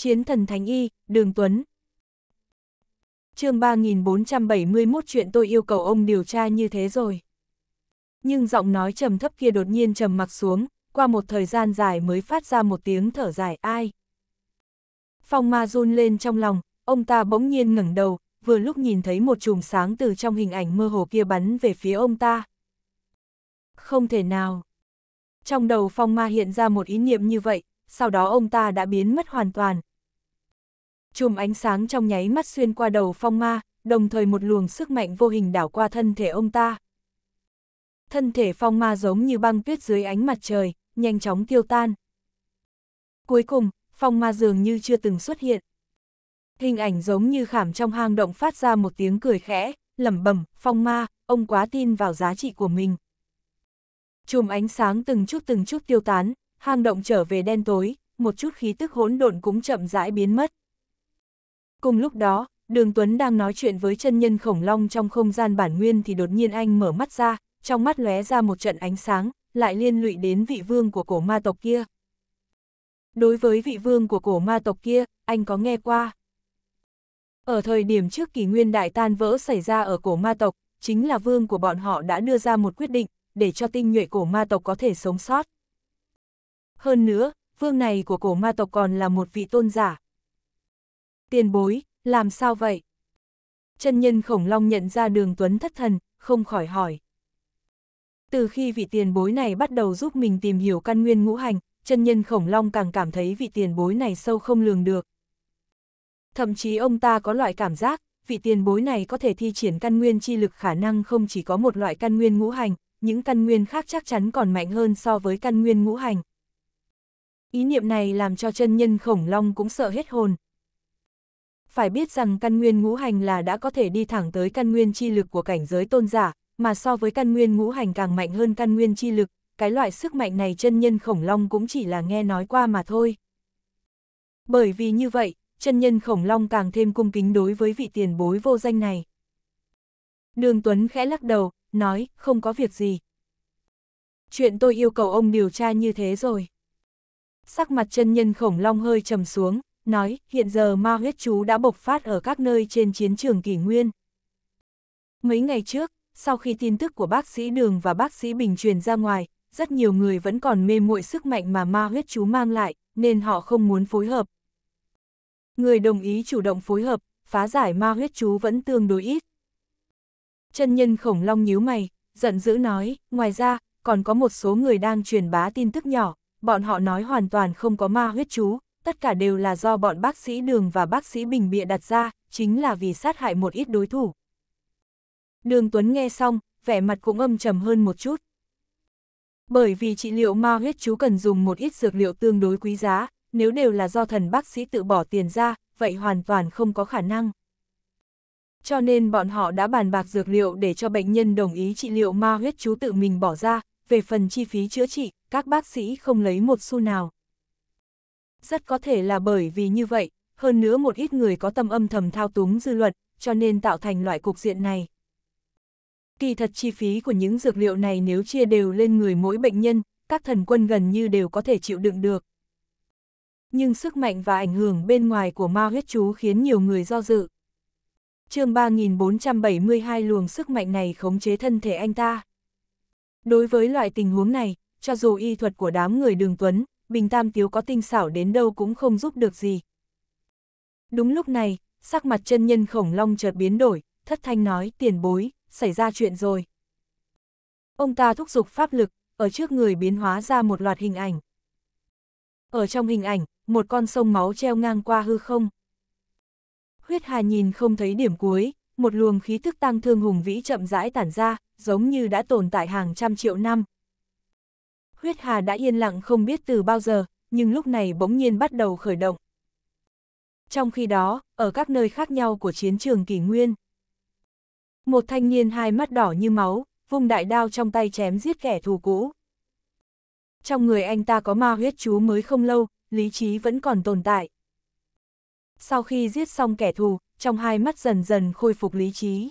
Chiến thần Thánh Y, Đường Tuấn. chương 3471 chuyện tôi yêu cầu ông điều tra như thế rồi. Nhưng giọng nói trầm thấp kia đột nhiên trầm mặc xuống, qua một thời gian dài mới phát ra một tiếng thở dài ai. Phong ma run lên trong lòng, ông ta bỗng nhiên ngẩng đầu, vừa lúc nhìn thấy một chùm sáng từ trong hình ảnh mơ hồ kia bắn về phía ông ta. Không thể nào. Trong đầu phong ma hiện ra một ý niệm như vậy, sau đó ông ta đã biến mất hoàn toàn, chùm ánh sáng trong nháy mắt xuyên qua đầu phong ma, đồng thời một luồng sức mạnh vô hình đảo qua thân thể ông ta. Thân thể phong ma giống như băng tuyết dưới ánh mặt trời, nhanh chóng tiêu tan. Cuối cùng, phong ma dường như chưa từng xuất hiện. Hình ảnh giống như khảm trong hang động phát ra một tiếng cười khẽ, lẩm bẩm, phong ma, ông quá tin vào giá trị của mình. Chùm ánh sáng từng chút từng chút tiêu tán, hang động trở về đen tối, một chút khí tức hỗn độn cũng chậm rãi biến mất. Cùng lúc đó, Đường Tuấn đang nói chuyện với chân nhân khổng long trong không gian bản nguyên thì đột nhiên anh mở mắt ra, trong mắt lóe ra một trận ánh sáng, lại liên lụy đến vị vương của cổ ma tộc kia. Đối với vị vương của cổ ma tộc kia, anh có nghe qua. Ở thời điểm trước kỷ nguyên đại tan vỡ xảy ra ở cổ ma tộc, chính là vương của bọn họ đã đưa ra một quyết định, để cho tinh nhuệ cổ ma tộc có thể sống sót. Hơn nữa, vương này của cổ ma tộc còn là một vị tôn giả, tiền bối, làm sao vậy? Chân nhân khổng long nhận ra đường Tuấn thất thần, không khỏi hỏi. Từ khi vị tiền bối này bắt đầu giúp mình tìm hiểu căn nguyên ngũ hành, chân nhân khổng long càng cảm thấy vị tiền bối này sâu không lường được. Thậm chí ông ta có loại cảm giác, vị tiền bối này có thể thi triển căn nguyên chi lực khả năng không chỉ có một loại căn nguyên ngũ hành, những căn nguyên khác chắc chắn còn mạnh hơn so với căn nguyên ngũ hành. Ý niệm này làm cho chân nhân khổng long cũng sợ hết hồn, phải biết rằng căn nguyên ngũ hành là đã có thể đi thẳng tới căn nguyên chi lực của cảnh giới tôn giả, mà so với căn nguyên ngũ hành càng mạnh hơn căn nguyên chi lực, cái loại sức mạnh này chân nhân khổng long cũng chỉ là nghe nói qua mà thôi. Bởi vì như vậy, chân nhân khổng long càng thêm cung kính đối với vị tiền bối vô danh này. Đường Tuấn khẽ lắc đầu, nói, không có việc gì. Chuyện tôi yêu cầu ông điều tra như thế rồi. Sắc mặt chân nhân khổng long hơi trầm xuống, nói hiện giờ ma huyết chú đã bộc phát ở các nơi trên chiến trường kỷ nguyên. Mấy ngày trước, sau khi tin tức của bác sĩ Đường và bác sĩ Bình truyền ra ngoài, rất nhiều người vẫn còn mê muội sức mạnh mà ma huyết chú mang lại, nên họ không muốn phối hợp. Người đồng ý chủ động phối hợp, phá giải ma huyết chú vẫn tương đối ít. Chân nhân khổng long nhíu mày, giận dữ nói, ngoài ra, còn có một số người đang truyền bá tin tức nhỏ, bọn họ nói hoàn toàn không có ma huyết chú, tất cả đều là do bọn bác sĩ đường và bác sĩ bình bịa đặt ra, chính là vì sát hại một ít đối thủ. Đường Tuấn nghe xong, vẻ mặt cũng âm trầm hơn một chút. Bởi vì trị liệu ma huyết chú cần dùng một ít dược liệu tương đối quý giá, nếu đều là do thần bác sĩ tự bỏ tiền ra, vậy hoàn toàn không có khả năng. Cho nên bọn họ đã bàn bạc dược liệu để cho bệnh nhân đồng ý trị liệu ma huyết chú tự mình bỏ ra, về phần chi phí chữa trị, các bác sĩ không lấy một xu nào. Rất có thể là bởi vì như vậy, hơn nữa một ít người có tâm âm thầm thao túng dư luận, cho nên tạo thành loại cục diện này. Kỳ thật chi phí của những dược liệu này nếu chia đều lên người mỗi bệnh nhân, các thần quân gần như đều có thể chịu đựng được. Nhưng sức mạnh và ảnh hưởng bên ngoài của Ma huyết chú khiến nhiều người do dự. chương 3472 luồng sức mạnh này khống chế thân thể anh ta. Đối với loại tình huống này, cho dù y thuật của đám người đường tuấn, Bình Tam Tiếu có tinh xảo đến đâu cũng không giúp được gì. Đúng lúc này, sắc mặt chân nhân khổng long chợt biến đổi, thất thanh nói tiền bối, xảy ra chuyện rồi. Ông ta thúc giục pháp lực, ở trước người biến hóa ra một loạt hình ảnh. Ở trong hình ảnh, một con sông máu treo ngang qua hư không. Huyết hà nhìn không thấy điểm cuối, một luồng khí thức tăng thương hùng vĩ chậm rãi tản ra, giống như đã tồn tại hàng trăm triệu năm, huyết hà đã yên lặng không biết từ bao giờ, nhưng lúc này bỗng nhiên bắt đầu khởi động. Trong khi đó, ở các nơi khác nhau của chiến trường kỷ nguyên, một thanh niên hai mắt đỏ như máu, vung đại đao trong tay chém giết kẻ thù cũ. Trong người anh ta có ma huyết chú mới không lâu, lý trí vẫn còn tồn tại. Sau khi giết xong kẻ thù, trong hai mắt dần dần khôi phục lý trí.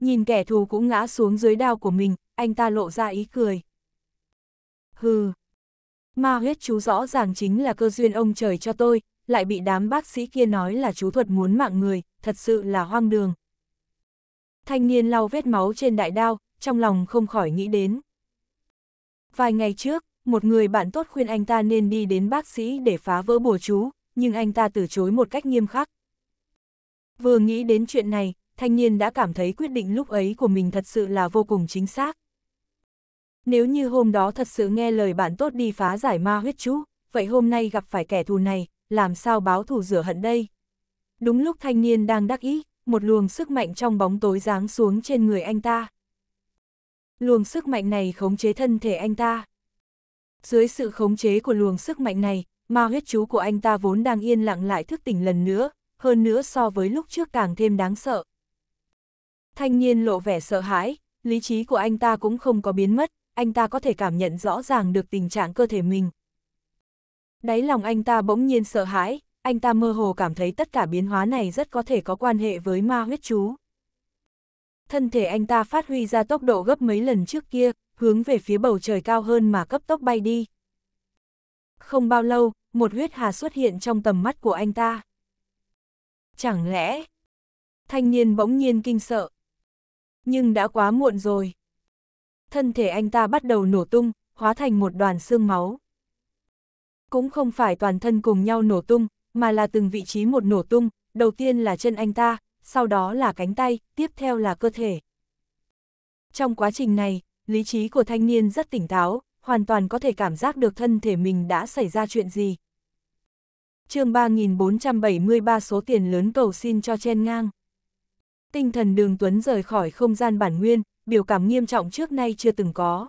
Nhìn kẻ thù cũng ngã xuống dưới đao của mình, anh ta lộ ra ý cười hừ. Ma huyết chú rõ ràng chính là cơ duyên ông trời cho tôi, lại bị đám bác sĩ kia nói là chú thuật muốn mạng người, thật sự là hoang đường. Thanh niên lau vết máu trên đại đao, trong lòng không khỏi nghĩ đến. Vài ngày trước, một người bạn tốt khuyên anh ta nên đi đến bác sĩ để phá vỡ bùa chú, nhưng anh ta từ chối một cách nghiêm khắc. Vừa nghĩ đến chuyện này, thanh niên đã cảm thấy quyết định lúc ấy của mình thật sự là vô cùng chính xác. Nếu như hôm đó thật sự nghe lời bạn tốt đi phá giải ma huyết chú, vậy hôm nay gặp phải kẻ thù này, làm sao báo thù rửa hận đây? Đúng lúc thanh niên đang đắc ý, một luồng sức mạnh trong bóng tối giáng xuống trên người anh ta. Luồng sức mạnh này khống chế thân thể anh ta. Dưới sự khống chế của luồng sức mạnh này, ma huyết chú của anh ta vốn đang yên lặng lại thức tỉnh lần nữa, hơn nữa so với lúc trước càng thêm đáng sợ. Thanh niên lộ vẻ sợ hãi, lý trí của anh ta cũng không có biến mất, anh ta có thể cảm nhận rõ ràng được tình trạng cơ thể mình. Đáy lòng anh ta bỗng nhiên sợ hãi, anh ta mơ hồ cảm thấy tất cả biến hóa này rất có thể có quan hệ với ma huyết chú. Thân thể anh ta phát huy ra tốc độ gấp mấy lần trước kia, hướng về phía bầu trời cao hơn mà cấp tốc bay đi. Không bao lâu, một huyết hà xuất hiện trong tầm mắt của anh ta. Chẳng lẽ... Thanh niên bỗng nhiên kinh sợ. Nhưng đã quá muộn rồi thân thể anh ta bắt đầu nổ tung, hóa thành một đoàn xương máu. Cũng không phải toàn thân cùng nhau nổ tung, mà là từng vị trí một nổ tung, đầu tiên là chân anh ta, sau đó là cánh tay, tiếp theo là cơ thể. Trong quá trình này, lý trí của thanh niên rất tỉnh táo, hoàn toàn có thể cảm giác được thân thể mình đã xảy ra chuyện gì. chương 3473 số tiền lớn cầu xin cho chen ngang. Tinh thần đường Tuấn rời khỏi không gian bản nguyên, biểu cảm nghiêm trọng trước nay chưa từng có.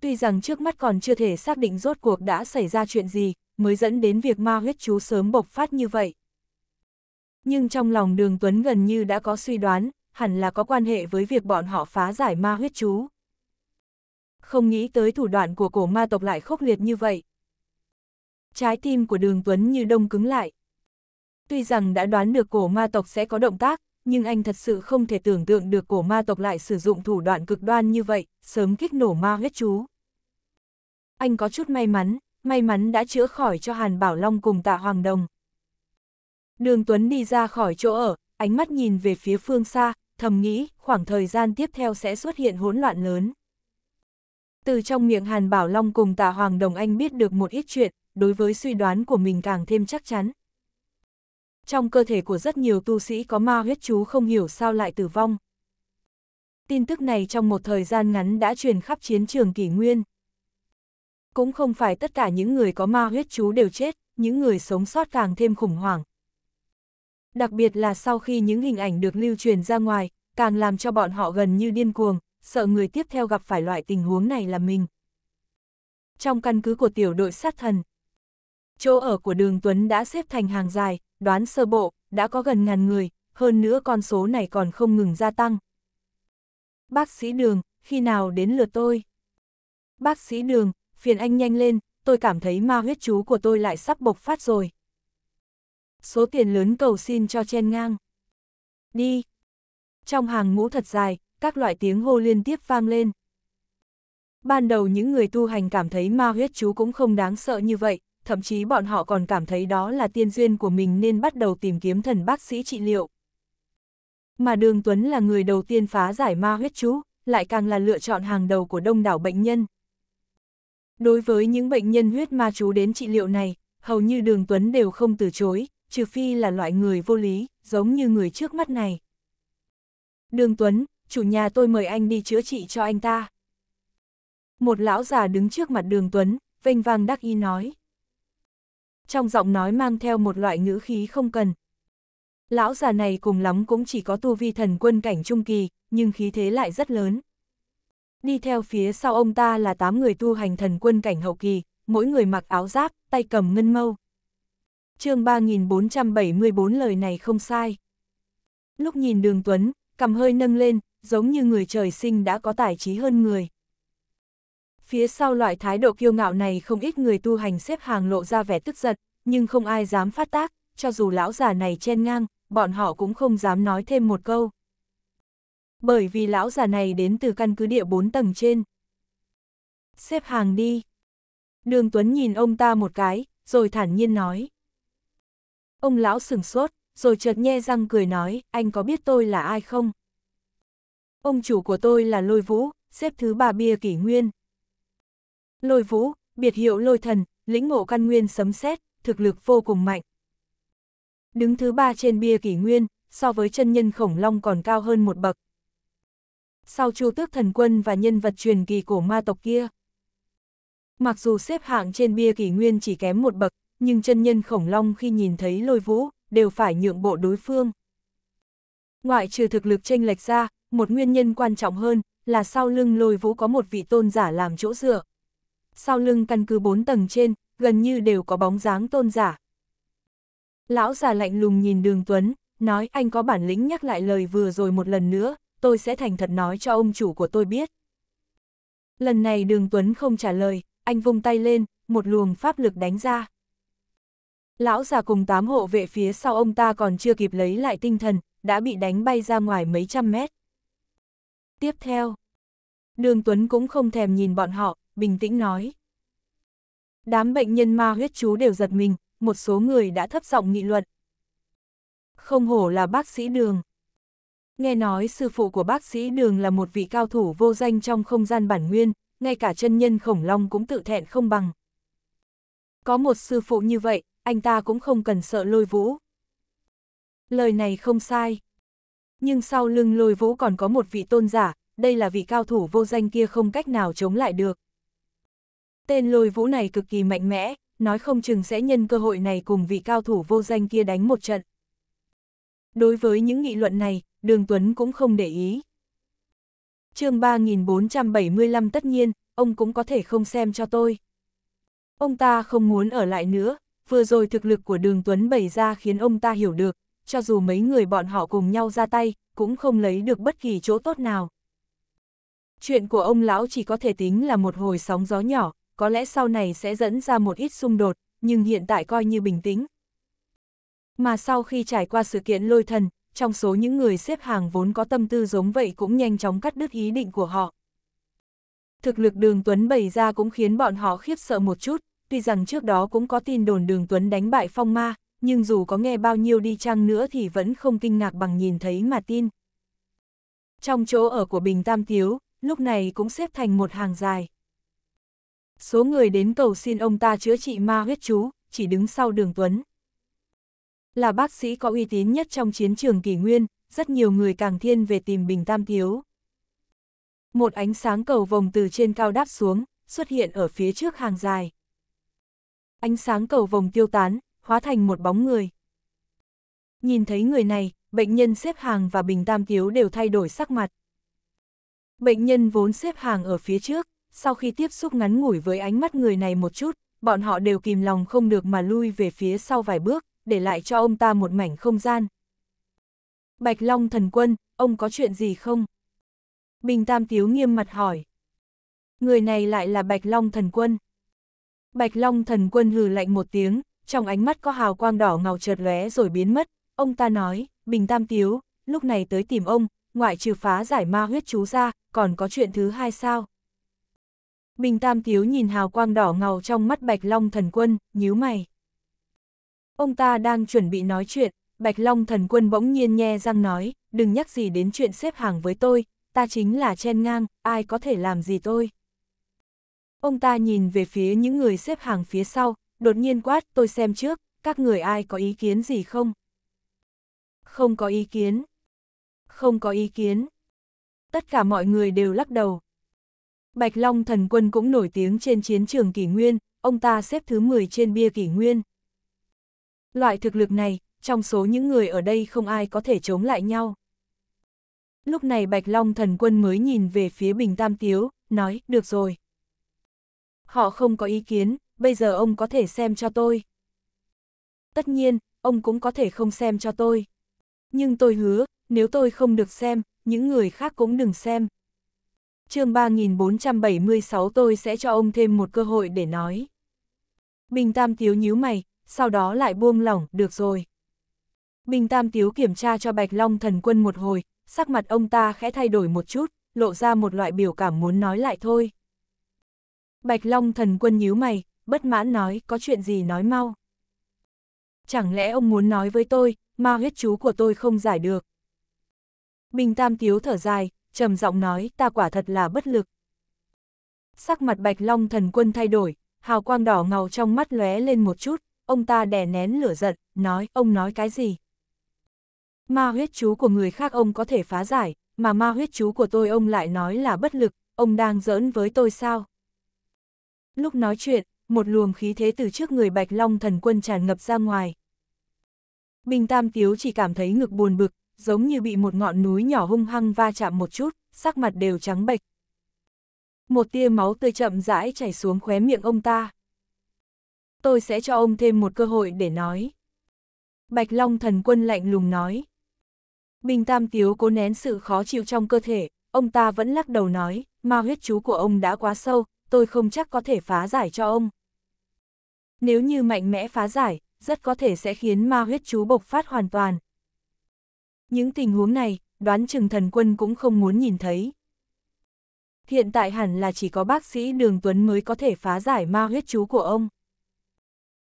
Tuy rằng trước mắt còn chưa thể xác định rốt cuộc đã xảy ra chuyện gì, mới dẫn đến việc ma huyết chú sớm bộc phát như vậy. Nhưng trong lòng đường Tuấn gần như đã có suy đoán, hẳn là có quan hệ với việc bọn họ phá giải ma huyết chú. Không nghĩ tới thủ đoạn của cổ ma tộc lại khốc liệt như vậy. Trái tim của đường Tuấn như đông cứng lại. Tuy rằng đã đoán được cổ ma tộc sẽ có động tác, nhưng anh thật sự không thể tưởng tượng được cổ ma tộc lại sử dụng thủ đoạn cực đoan như vậy, sớm kích nổ ma huyết chú. Anh có chút may mắn, may mắn đã chữa khỏi cho Hàn Bảo Long cùng tạ Hoàng Đồng. Đường Tuấn đi ra khỏi chỗ ở, ánh mắt nhìn về phía phương xa, thầm nghĩ khoảng thời gian tiếp theo sẽ xuất hiện hỗn loạn lớn. Từ trong miệng Hàn Bảo Long cùng tạ Hoàng Đồng anh biết được một ít chuyện, đối với suy đoán của mình càng thêm chắc chắn trong cơ thể của rất nhiều tu sĩ có ma huyết chú không hiểu sao lại tử vong. Tin tức này trong một thời gian ngắn đã truyền khắp chiến trường kỷ nguyên. Cũng không phải tất cả những người có ma huyết chú đều chết, những người sống sót càng thêm khủng hoảng. Đặc biệt là sau khi những hình ảnh được lưu truyền ra ngoài, càng làm cho bọn họ gần như điên cuồng, sợ người tiếp theo gặp phải loại tình huống này là mình. Trong căn cứ của tiểu đội sát thần, Chỗ ở của đường Tuấn đã xếp thành hàng dài, đoán sơ bộ, đã có gần ngàn người, hơn nữa con số này còn không ngừng gia tăng. Bác sĩ đường, khi nào đến lượt tôi? Bác sĩ đường, phiền anh nhanh lên, tôi cảm thấy ma huyết chú của tôi lại sắp bộc phát rồi. Số tiền lớn cầu xin cho chen ngang. Đi. Trong hàng ngũ thật dài, các loại tiếng hô liên tiếp vang lên. Ban đầu những người tu hành cảm thấy ma huyết chú cũng không đáng sợ như vậy, thậm chí bọn họ còn cảm thấy đó là tiên duyên của mình nên bắt đầu tìm kiếm thần bác sĩ trị liệu. Mà Đường Tuấn là người đầu tiên phá giải ma huyết chú, lại càng là lựa chọn hàng đầu của đông đảo bệnh nhân. Đối với những bệnh nhân huyết ma chú đến trị liệu này, hầu như Đường Tuấn đều không từ chối, trừ phi là loại người vô lý, giống như người trước mắt này. Đường Tuấn, chủ nhà tôi mời anh đi chữa trị cho anh ta. Một lão già đứng trước mặt Đường Tuấn, vênh vang đắc ý nói trong giọng nói mang theo một loại ngữ khí không cần. Lão già này cùng lắm cũng chỉ có tu vi thần quân cảnh trung kỳ, nhưng khí thế lại rất lớn. Đi theo phía sau ông ta là 8 người tu hành thần quân cảnh hậu kỳ, mỗi người mặc áo giáp, tay cầm ngân mâu. chương 3474 lời này không sai. Lúc nhìn đường Tuấn, cầm hơi nâng lên, giống như người trời sinh đã có tài trí hơn người. Phía sau loại thái độ kiêu ngạo này không ít người tu hành xếp hàng lộ ra vẻ tức giận, nhưng không ai dám phát tác, cho dù lão già này chen ngang, bọn họ cũng không dám nói thêm một câu. Bởi vì lão già này đến từ căn cứ địa 4 tầng trên. Xếp hàng đi. Đường Tuấn nhìn ông ta một cái, rồi thản nhiên nói. Ông lão sửng sốt, rồi chợt nhe răng cười nói, anh có biết tôi là ai không? Ông chủ của tôi là Lôi Vũ, xếp thứ ba bia kỷ nguyên, Lôi vũ, biệt hiệu lôi thần, lĩnh ngộ căn nguyên sấm sét, thực lực vô cùng mạnh. Đứng thứ ba trên bia kỷ nguyên, so với chân nhân khổng long còn cao hơn một bậc. Sau chu tước thần quân và nhân vật truyền kỳ cổ ma tộc kia. Mặc dù xếp hạng trên bia kỷ nguyên chỉ kém một bậc, nhưng chân nhân khổng long khi nhìn thấy lôi vũ, đều phải nhượng bộ đối phương. Ngoại trừ thực lực chênh lệch ra, một nguyên nhân quan trọng hơn là sau lưng lôi vũ có một vị tôn giả làm chỗ dựa sau lưng căn cứ bốn tầng trên, gần như đều có bóng dáng tôn giả. Lão già lạnh lùng nhìn đường Tuấn, nói anh có bản lĩnh nhắc lại lời vừa rồi một lần nữa, tôi sẽ thành thật nói cho ông chủ của tôi biết. Lần này đường Tuấn không trả lời, anh vung tay lên, một luồng pháp lực đánh ra. Lão già cùng tám hộ vệ phía sau ông ta còn chưa kịp lấy lại tinh thần, đã bị đánh bay ra ngoài mấy trăm mét. Tiếp theo, đường Tuấn cũng không thèm nhìn bọn họ, bình tĩnh nói. Đám bệnh nhân ma huyết chú đều giật mình, một số người đã thấp giọng nghị luận. Không hổ là bác sĩ đường. Nghe nói sư phụ của bác sĩ đường là một vị cao thủ vô danh trong không gian bản nguyên, ngay cả chân nhân khổng long cũng tự thẹn không bằng. Có một sư phụ như vậy, anh ta cũng không cần sợ lôi vũ. Lời này không sai. Nhưng sau lưng lôi vũ còn có một vị tôn giả, đây là vị cao thủ vô danh kia không cách nào chống lại được. Tên lôi vũ này cực kỳ mạnh mẽ, nói không chừng sẽ nhân cơ hội này cùng vị cao thủ vô danh kia đánh một trận. Đối với những nghị luận này, Đường Tuấn cũng không để ý. chương 3475 tất nhiên, ông cũng có thể không xem cho tôi. Ông ta không muốn ở lại nữa, vừa rồi thực lực của Đường Tuấn bày ra khiến ông ta hiểu được, cho dù mấy người bọn họ cùng nhau ra tay, cũng không lấy được bất kỳ chỗ tốt nào. Chuyện của ông lão chỉ có thể tính là một hồi sóng gió nhỏ, có lẽ sau này sẽ dẫn ra một ít xung đột, nhưng hiện tại coi như bình tĩnh. Mà sau khi trải qua sự kiện lôi thần, trong số những người xếp hàng vốn có tâm tư giống vậy cũng nhanh chóng cắt đứt ý định của họ. Thực lực đường Tuấn bày ra cũng khiến bọn họ khiếp sợ một chút, tuy rằng trước đó cũng có tin đồn đường Tuấn đánh bại phong ma, nhưng dù có nghe bao nhiêu đi chăng nữa thì vẫn không kinh ngạc bằng nhìn thấy mà tin. Trong chỗ ở của Bình Tam Tiếu, lúc này cũng xếp thành một hàng dài số người đến cầu xin ông ta chữa trị ma huyết chú, chỉ đứng sau đường Tuấn. Là bác sĩ có uy tín nhất trong chiến trường kỷ nguyên, rất nhiều người càng thiên về tìm Bình Tam Thiếu. Một ánh sáng cầu vồng từ trên cao đáp xuống, xuất hiện ở phía trước hàng dài. Ánh sáng cầu vồng tiêu tán, hóa thành một bóng người. Nhìn thấy người này, bệnh nhân xếp hàng và Bình Tam Thiếu đều thay đổi sắc mặt. Bệnh nhân vốn xếp hàng ở phía trước, sau khi tiếp xúc ngắn ngủi với ánh mắt người này một chút, bọn họ đều kìm lòng không được mà lui về phía sau vài bước, để lại cho ông ta một mảnh không gian. Bạch Long thần quân, ông có chuyện gì không? Bình Tam Tiếu nghiêm mặt hỏi. Người này lại là Bạch Long thần quân. Bạch Long thần quân hừ lạnh một tiếng, trong ánh mắt có hào quang đỏ ngầu chợt lóe rồi biến mất. Ông ta nói, Bình Tam Tiếu, lúc này tới tìm ông, ngoại trừ phá giải ma huyết chú ra, còn có chuyện thứ hai sao? Minh Tam Tiếu nhìn hào quang đỏ ngầu trong mắt Bạch Long Thần Quân, nhíu mày. Ông ta đang chuẩn bị nói chuyện, Bạch Long Thần Quân bỗng nhiên nhe răng nói, đừng nhắc gì đến chuyện xếp hàng với tôi, ta chính là chen ngang, ai có thể làm gì tôi. Ông ta nhìn về phía những người xếp hàng phía sau, đột nhiên quát tôi xem trước, các người ai có ý kiến gì không? Không có ý kiến. Không có ý kiến. Tất cả mọi người đều lắc đầu, Bạch Long thần quân cũng nổi tiếng trên chiến trường kỷ nguyên, ông ta xếp thứ 10 trên bia kỷ nguyên. Loại thực lực này, trong số những người ở đây không ai có thể chống lại nhau. Lúc này Bạch Long thần quân mới nhìn về phía Bình Tam Tiếu, nói, được rồi. Họ không có ý kiến, bây giờ ông có thể xem cho tôi. Tất nhiên, ông cũng có thể không xem cho tôi. Nhưng tôi hứa, nếu tôi không được xem, những người khác cũng đừng xem, chương 3476 tôi sẽ cho ông thêm một cơ hội để nói. Bình Tam Tiếu nhíu mày, sau đó lại buông lỏng, được rồi. Bình Tam Tiếu kiểm tra cho Bạch Long thần quân một hồi, sắc mặt ông ta khẽ thay đổi một chút, lộ ra một loại biểu cảm muốn nói lại thôi. Bạch Long thần quân nhíu mày, bất mãn nói, có chuyện gì nói mau. Chẳng lẽ ông muốn nói với tôi, ma huyết chú của tôi không giải được. Bình Tam Tiếu thở dài, trầm giọng nói ta quả thật là bất lực. Sắc mặt bạch long thần quân thay đổi, hào quang đỏ ngầu trong mắt lóe lên một chút, ông ta đè nén lửa giận, nói ông nói cái gì. Ma huyết chú của người khác ông có thể phá giải, mà ma huyết chú của tôi ông lại nói là bất lực, ông đang giỡn với tôi sao? Lúc nói chuyện, một luồng khí thế từ trước người Bạch Long thần quân tràn ngập ra ngoài. Bình Tam Tiếu chỉ cảm thấy ngực buồn bực, giống như bị một ngọn núi nhỏ hung hăng va chạm một chút, sắc mặt đều trắng bệch. Một tia máu tươi chậm rãi chảy xuống khóe miệng ông ta. Tôi sẽ cho ông thêm một cơ hội để nói. Bạch Long thần quân lạnh lùng nói. Bình Tam Tiếu cố nén sự khó chịu trong cơ thể, ông ta vẫn lắc đầu nói, ma huyết chú của ông đã quá sâu, tôi không chắc có thể phá giải cho ông. Nếu như mạnh mẽ phá giải, rất có thể sẽ khiến ma huyết chú bộc phát hoàn toàn, những tình huống này, đoán chừng thần quân cũng không muốn nhìn thấy. Hiện tại hẳn là chỉ có bác sĩ Đường Tuấn mới có thể phá giải ma huyết chú của ông.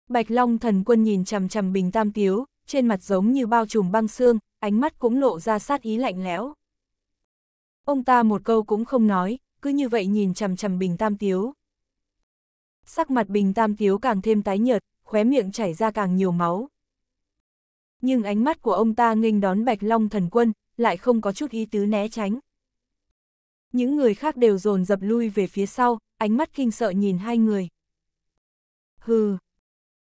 Bạch Long thần quân nhìn chằm chằm bình tam tiếu, trên mặt giống như bao trùm băng xương, ánh mắt cũng lộ ra sát ý lạnh lẽo. Ông ta một câu cũng không nói, cứ như vậy nhìn chằm chằm bình tam tiếu. Sắc mặt bình tam tiếu càng thêm tái nhợt, khóe miệng chảy ra càng nhiều máu, nhưng ánh mắt của ông ta nghênh đón Bạch Long thần quân, lại không có chút ý tứ né tránh. Những người khác đều dồn dập lui về phía sau, ánh mắt kinh sợ nhìn hai người. Hừ.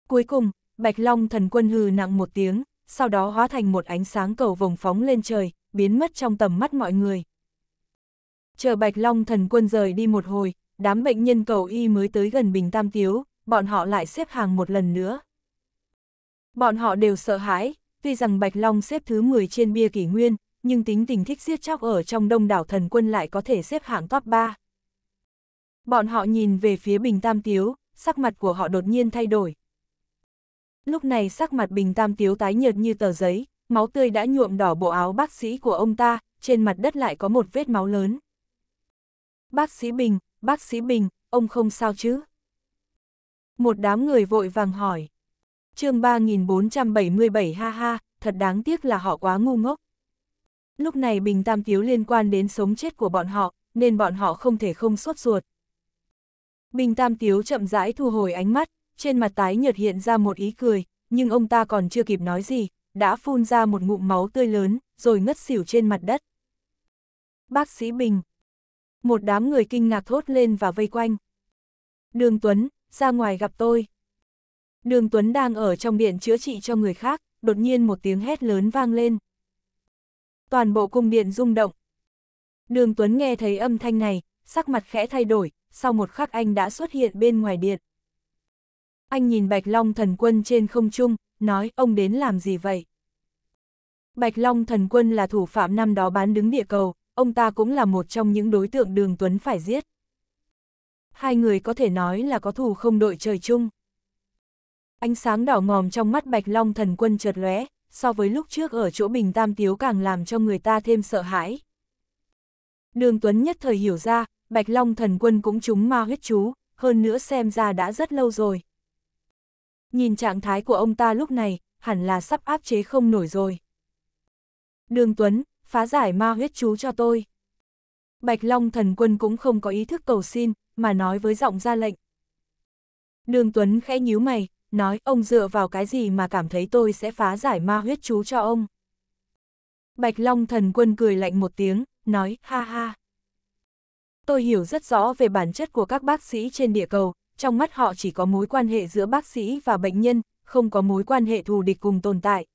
Cuối cùng, Bạch Long thần quân hừ nặng một tiếng, sau đó hóa thành một ánh sáng cầu vồng phóng lên trời, biến mất trong tầm mắt mọi người. Chờ Bạch Long thần quân rời đi một hồi, đám bệnh nhân cầu y mới tới gần Bình Tam Tiếu, bọn họ lại xếp hàng một lần nữa. Bọn họ đều sợ hãi, Tuy rằng Bạch Long xếp thứ 10 trên bia kỷ nguyên, nhưng tính tình thích giết chóc ở trong đông đảo thần quân lại có thể xếp hạng top 3. Bọn họ nhìn về phía Bình Tam Tiếu, sắc mặt của họ đột nhiên thay đổi. Lúc này sắc mặt Bình Tam Tiếu tái nhợt như tờ giấy, máu tươi đã nhuộm đỏ bộ áo bác sĩ của ông ta, trên mặt đất lại có một vết máu lớn. Bác sĩ Bình, bác sĩ Bình, ông không sao chứ? Một đám người vội vàng hỏi chương 3477 ha ha, thật đáng tiếc là họ quá ngu ngốc. Lúc này Bình Tam Tiếu liên quan đến sống chết của bọn họ, nên bọn họ không thể không sốt ruột. Bình Tam Tiếu chậm rãi thu hồi ánh mắt, trên mặt tái nhợt hiện ra một ý cười, nhưng ông ta còn chưa kịp nói gì, đã phun ra một ngụm máu tươi lớn, rồi ngất xỉu trên mặt đất. Bác sĩ Bình Một đám người kinh ngạc thốt lên và vây quanh. Đường Tuấn, ra ngoài gặp tôi. Đường Tuấn đang ở trong điện chữa trị cho người khác, đột nhiên một tiếng hét lớn vang lên. Toàn bộ cung điện rung động. Đường Tuấn nghe thấy âm thanh này, sắc mặt khẽ thay đổi, sau một khắc anh đã xuất hiện bên ngoài điện. Anh nhìn Bạch Long thần quân trên không trung, nói ông đến làm gì vậy? Bạch Long thần quân là thủ phạm năm đó bán đứng địa cầu, ông ta cũng là một trong những đối tượng đường Tuấn phải giết. Hai người có thể nói là có thù không đội trời chung. Ánh sáng đỏ ngòm trong mắt Bạch Long thần quân chợt lóe, so với lúc trước ở chỗ Bình Tam Tiếu càng làm cho người ta thêm sợ hãi. Đường Tuấn nhất thời hiểu ra, Bạch Long thần quân cũng trúng ma huyết chú, hơn nữa xem ra đã rất lâu rồi. Nhìn trạng thái của ông ta lúc này, hẳn là sắp áp chế không nổi rồi. Đường Tuấn, phá giải ma huyết chú cho tôi. Bạch Long thần quân cũng không có ý thức cầu xin, mà nói với giọng ra lệnh. Đường Tuấn khẽ nhíu mày, nói ông dựa vào cái gì mà cảm thấy tôi sẽ phá giải ma huyết chú cho ông. Bạch Long thần quân cười lạnh một tiếng, nói ha ha. Tôi hiểu rất rõ về bản chất của các bác sĩ trên địa cầu, trong mắt họ chỉ có mối quan hệ giữa bác sĩ và bệnh nhân, không có mối quan hệ thù địch cùng tồn tại.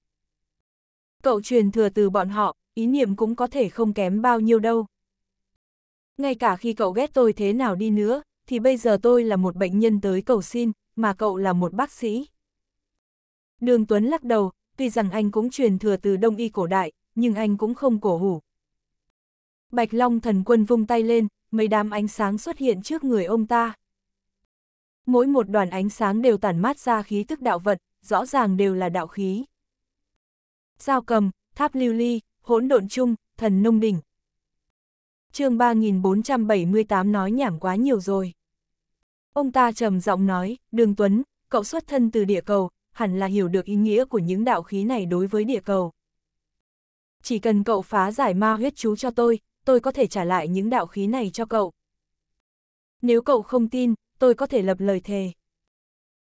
Cậu truyền thừa từ bọn họ, ý niệm cũng có thể không kém bao nhiêu đâu. Ngay cả khi cậu ghét tôi thế nào đi nữa, thì bây giờ tôi là một bệnh nhân tới cầu xin, mà cậu là một bác sĩ. Đường Tuấn lắc đầu, tuy rằng anh cũng truyền thừa từ đông y cổ đại, nhưng anh cũng không cổ hủ. Bạch Long thần quân vung tay lên, mấy đám ánh sáng xuất hiện trước người ông ta. Mỗi một đoàn ánh sáng đều tản mát ra khí tức đạo vật, rõ ràng đều là đạo khí. Giao cầm, tháp lưu ly, hỗn độn chung, thần nông đỉnh. chương 3478 nói nhảm quá nhiều rồi. Ông ta trầm giọng nói, Đường Tuấn, cậu xuất thân từ địa cầu, hẳn là hiểu được ý nghĩa của những đạo khí này đối với địa cầu. Chỉ cần cậu phá giải ma huyết chú cho tôi, tôi có thể trả lại những đạo khí này cho cậu. Nếu cậu không tin, tôi có thể lập lời thề.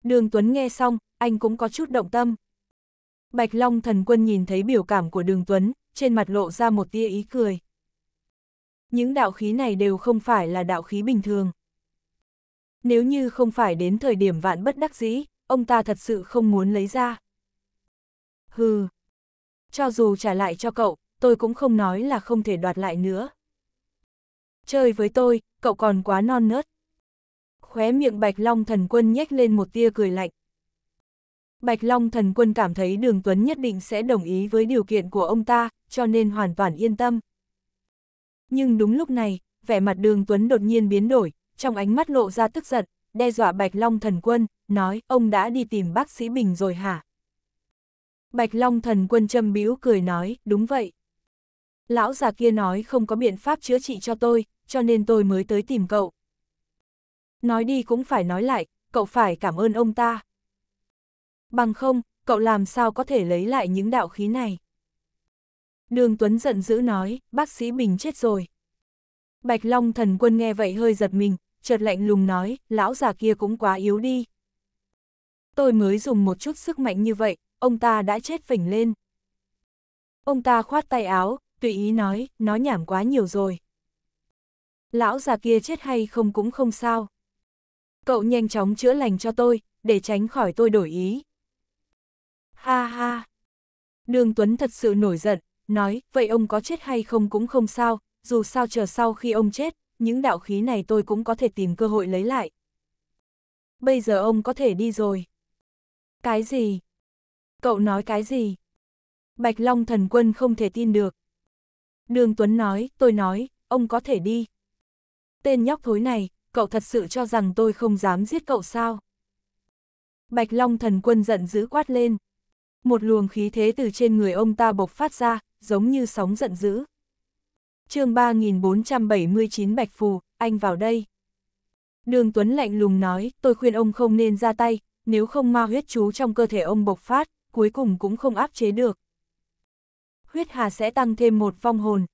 Đường Tuấn nghe xong, anh cũng có chút động tâm. Bạch Long thần quân nhìn thấy biểu cảm của đường Tuấn, trên mặt lộ ra một tia ý cười. Những đạo khí này đều không phải là đạo khí bình thường. Nếu như không phải đến thời điểm vạn bất đắc dĩ, ông ta thật sự không muốn lấy ra. Hừ, cho dù trả lại cho cậu, tôi cũng không nói là không thể đoạt lại nữa. Chơi với tôi, cậu còn quá non nớt. Khóe miệng Bạch Long thần quân nhếch lên một tia cười lạnh. Bạch Long thần quân cảm thấy Đường Tuấn nhất định sẽ đồng ý với điều kiện của ông ta, cho nên hoàn toàn yên tâm. Nhưng đúng lúc này, vẻ mặt Đường Tuấn đột nhiên biến đổi, trong ánh mắt lộ ra tức giận, đe dọa Bạch Long thần quân, nói ông đã đi tìm bác sĩ Bình rồi hả? Bạch Long thần quân châm biếu cười nói, đúng vậy. Lão già kia nói không có biện pháp chữa trị cho tôi, cho nên tôi mới tới tìm cậu. Nói đi cũng phải nói lại, cậu phải cảm ơn ông ta. Bằng không, cậu làm sao có thể lấy lại những đạo khí này? Đường Tuấn giận dữ nói, bác sĩ Bình chết rồi. Bạch Long thần quân nghe vậy hơi giật mình, chợt lạnh lùng nói, lão già kia cũng quá yếu đi. Tôi mới dùng một chút sức mạnh như vậy, ông ta đã chết phỉnh lên. Ông ta khoát tay áo, tùy ý nói, nó nhảm quá nhiều rồi. Lão già kia chết hay không cũng không sao. Cậu nhanh chóng chữa lành cho tôi, để tránh khỏi tôi đổi ý. Ha ha. Đường Tuấn thật sự nổi giận, nói, vậy ông có chết hay không cũng không sao, dù sao chờ sau khi ông chết, những đạo khí này tôi cũng có thể tìm cơ hội lấy lại. Bây giờ ông có thể đi rồi. Cái gì? Cậu nói cái gì? Bạch Long thần quân không thể tin được. Đường Tuấn nói, tôi nói, ông có thể đi. Tên nhóc thối này, cậu thật sự cho rằng tôi không dám giết cậu sao? Bạch Long thần quân giận dữ quát lên. Một luồng khí thế từ trên người ông ta bộc phát ra, giống như sóng giận dữ chương 3479 Bạch Phù, anh vào đây. Đường Tuấn lạnh lùng nói, tôi khuyên ông không nên ra tay, nếu không ma huyết chú trong cơ thể ông bộc phát, cuối cùng cũng không áp chế được. Huyết hà sẽ tăng thêm một phong hồn.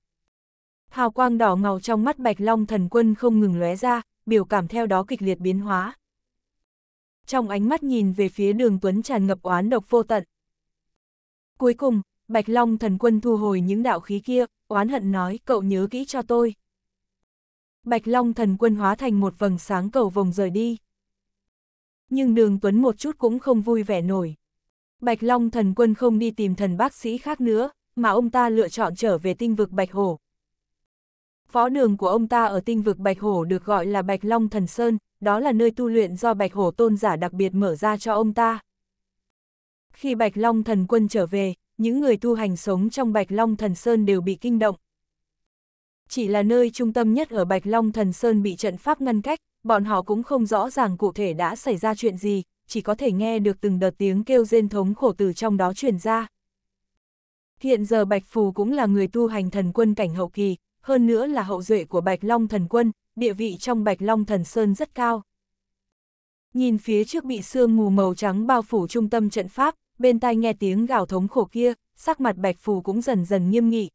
Hào quang đỏ ngầu trong mắt Bạch Long thần quân không ngừng lóe ra, biểu cảm theo đó kịch liệt biến hóa. Trong ánh mắt nhìn về phía đường Tuấn tràn ngập oán độc vô tận. Cuối cùng, Bạch Long thần quân thu hồi những đạo khí kia, oán hận nói cậu nhớ kỹ cho tôi. Bạch Long thần quân hóa thành một vầng sáng cầu vồng rời đi. Nhưng đường Tuấn một chút cũng không vui vẻ nổi. Bạch Long thần quân không đi tìm thần bác sĩ khác nữa, mà ông ta lựa chọn trở về tinh vực Bạch Hổ. Phó đường của ông ta ở tinh vực Bạch Hổ được gọi là Bạch Long Thần Sơn, đó là nơi tu luyện do Bạch Hổ tôn giả đặc biệt mở ra cho ông ta. Khi Bạch Long Thần Quân trở về, những người tu hành sống trong Bạch Long Thần Sơn đều bị kinh động. Chỉ là nơi trung tâm nhất ở Bạch Long Thần Sơn bị trận pháp ngăn cách, bọn họ cũng không rõ ràng cụ thể đã xảy ra chuyện gì, chỉ có thể nghe được từng đợt tiếng kêu rên thống khổ từ trong đó truyền ra. Hiện giờ Bạch Phù cũng là người tu hành thần quân cảnh hậu kỳ, hơn nữa là hậu duệ của Bạch Long thần quân, địa vị trong Bạch Long thần sơn rất cao. Nhìn phía trước bị sương mù màu trắng bao phủ trung tâm trận pháp, bên tai nghe tiếng gào thống khổ kia, sắc mặt Bạch Phù cũng dần dần nghiêm nghị.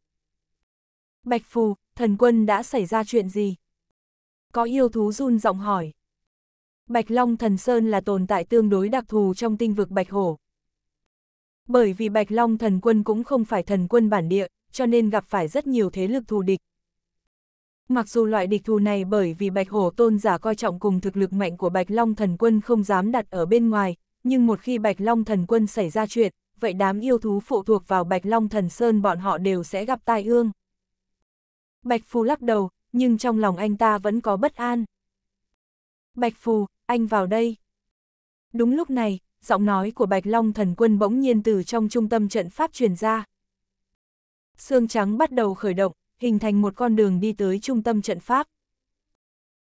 Bạch Phù, thần quân đã xảy ra chuyện gì? Có yêu thú run giọng hỏi. Bạch Long Thần Sơn là tồn tại tương đối đặc thù trong tinh vực Bạch Hổ. Bởi vì Bạch Long Thần Quân cũng không phải thần quân bản địa, cho nên gặp phải rất nhiều thế lực thù địch. Mặc dù loại địch thù này bởi vì Bạch Hổ tôn giả coi trọng cùng thực lực mạnh của Bạch Long Thần Quân không dám đặt ở bên ngoài, nhưng một khi Bạch Long Thần Quân xảy ra chuyện, vậy đám yêu thú phụ thuộc vào Bạch Long Thần Sơn bọn họ đều sẽ gặp tai ương. Bạch Phù lắc đầu, nhưng trong lòng anh ta vẫn có bất an. Bạch Phù, anh vào đây. Đúng lúc này, giọng nói của Bạch Long Thần Quân bỗng nhiên từ trong trung tâm trận pháp truyền ra. Sương trắng bắt đầu khởi động, hình thành một con đường đi tới trung tâm trận pháp.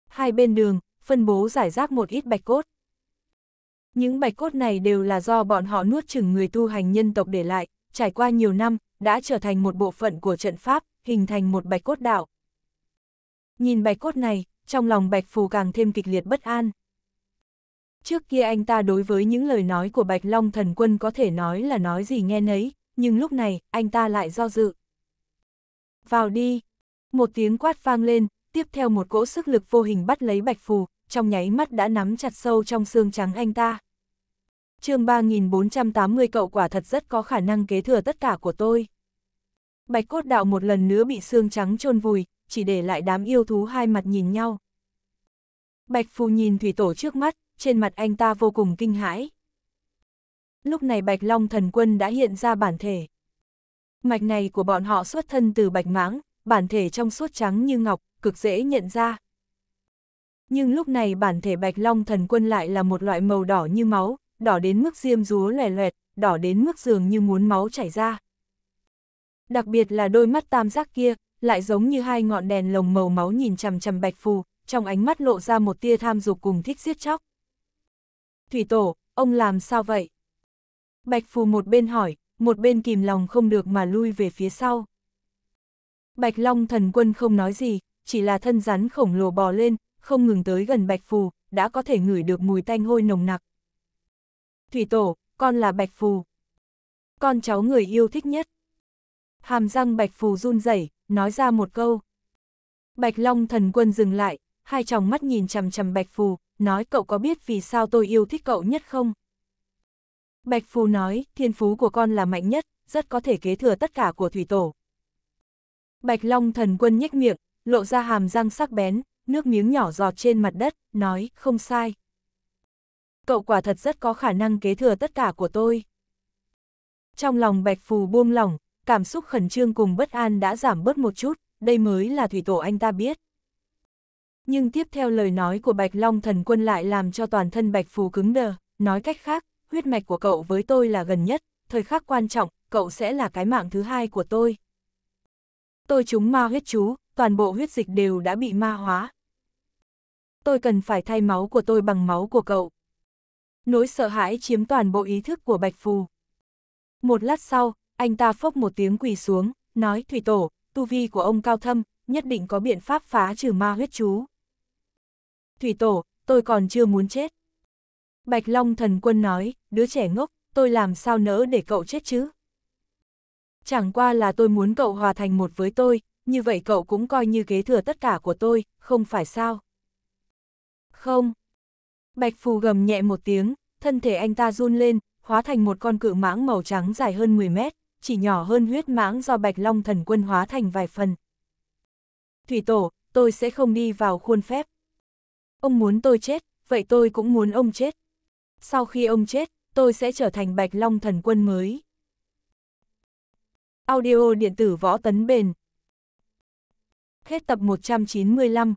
Hai bên đường, phân bố giải rác một ít bạch cốt. Những bạch cốt này đều là do bọn họ nuốt chửng người tu hành nhân tộc để lại, trải qua nhiều năm, đã trở thành một bộ phận của trận pháp, hình thành một bạch cốt đạo. Nhìn bạch cốt này, trong lòng bạch phù càng thêm kịch liệt bất an. Trước kia anh ta đối với những lời nói của Bạch Long thần quân có thể nói là nói gì nghe nấy, nhưng lúc này, anh ta lại do dự. Vào đi! Một tiếng quát vang lên, tiếp theo một cỗ sức lực vô hình bắt lấy Bạch Phù, trong nháy mắt đã nắm chặt sâu trong xương trắng anh ta. chương 3480 cậu quả thật rất có khả năng kế thừa tất cả của tôi. Bạch cốt đạo một lần nữa bị xương trắng chôn vùi, chỉ để lại đám yêu thú hai mặt nhìn nhau. Bạch phù nhìn thủy tổ trước mắt, trên mặt anh ta vô cùng kinh hãi. Lúc này Bạch Long thần quân đã hiện ra bản thể. Mạch này của bọn họ xuất thân từ Bạch Mãng, bản thể trong suốt trắng như ngọc, cực dễ nhận ra nhưng lúc này bản thể Bạch Long thần quân lại là một loại màu đỏ như máu, đỏ đến mức diêm rúa lè loẹt, đỏ đến mức dường như muốn máu chảy ra. Đặc biệt là đôi mắt tam giác kia, lại giống như hai ngọn đèn lồng màu máu nhìn chằm chằm Bạch Phù, trong ánh mắt lộ ra một tia tham dục cùng thích giết chóc. Thủy Tổ, ông làm sao vậy? Bạch Phù một bên hỏi, một bên kìm lòng không được mà lui về phía sau. Bạch Long thần quân không nói gì, chỉ là thân rắn khổng lồ bò lên, không ngừng tới gần Bạch Phù, đã có thể ngửi được mùi tanh hôi nồng nặc. Thủy tổ, con là Bạch Phù. Con cháu người yêu thích nhất. Hàm răng Bạch Phù run rẩy nói ra một câu. Bạch Long thần quân dừng lại, hai tròng mắt nhìn chằm chằm Bạch Phù, nói cậu có biết vì sao tôi yêu thích cậu nhất không? Bạch Phù nói, thiên phú của con là mạnh nhất, rất có thể kế thừa tất cả của thủy tổ. Bạch Long thần quân nhếch miệng, lộ ra hàm răng sắc bén, nước miếng nhỏ giọt trên mặt đất, nói, không sai. Cậu quả thật rất có khả năng kế thừa tất cả của tôi. Trong lòng Bạch Phù buông lỏng, cảm xúc khẩn trương cùng bất an đã giảm bớt một chút, đây mới là thủy tổ anh ta biết. Nhưng tiếp theo lời nói của Bạch Long thần quân lại làm cho toàn thân Bạch Phù cứng đờ, nói cách khác, huyết mạch của cậu với tôi là gần nhất, thời khắc quan trọng, cậu sẽ là cái mạng thứ hai của tôi. Tôi chúng ma huyết chú, toàn bộ huyết dịch đều đã bị ma hóa. Tôi cần phải thay máu của tôi bằng máu của cậu. Nỗi sợ hãi chiếm toàn bộ ý thức của Bạch Phù. Một lát sau, anh ta phốc một tiếng quỳ xuống, nói Thủy Tổ, tu vi của ông cao thâm, nhất định có biện pháp phá trừ ma huyết chú. Thủy Tổ, tôi còn chưa muốn chết. Bạch Long thần quân nói, đứa trẻ ngốc, tôi làm sao nỡ để cậu chết chứ? Chẳng qua là tôi muốn cậu hòa thành một với tôi, như vậy cậu cũng coi như kế thừa tất cả của tôi, không phải sao? Không. Bạch Phù gầm nhẹ một tiếng, thân thể anh ta run lên, hóa thành một con cự mãng màu trắng dài hơn 10 mét, chỉ nhỏ hơn huyết mãng do Bạch Long thần quân hóa thành vài phần. Thủy tổ, tôi sẽ không đi vào khuôn phép. Ông muốn tôi chết, vậy tôi cũng muốn ông chết. Sau khi ông chết, tôi sẽ trở thành Bạch Long thần quân mới. Audio điện tử võ tấn bền Hết tập 195